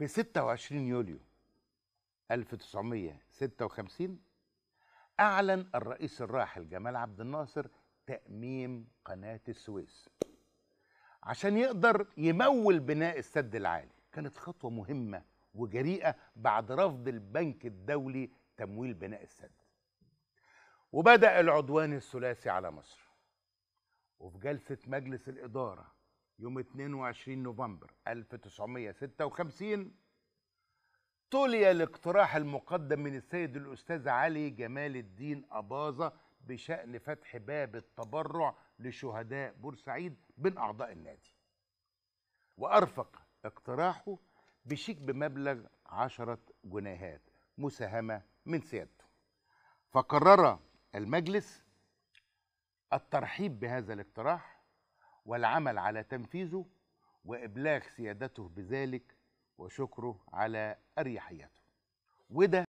في 26 يوليو 1956 أعلن الرئيس الراحل جمال عبد الناصر تأميم قناة السويس عشان يقدر يمول بناء السد العالي كانت خطوة مهمة وجريئة بعد رفض البنك الدولي تمويل بناء السد وبدأ العدوان الثلاثي على مصر وفي جلسة مجلس الإدارة يوم 22 نوفمبر 1956 طلي الاقتراح المقدم من السيد الأستاذ علي جمال الدين أباظة بشأن فتح باب التبرع لشهداء بورسعيد بين أعضاء النادي وأرفق اقتراحه بشيك بمبلغ عشرة جنيهات مساهمة من سيادته فقرر المجلس الترحيب بهذا الاقتراح والعمل على تنفيذه وإبلاغ سيادته بذلك وشكره على أريحيته وده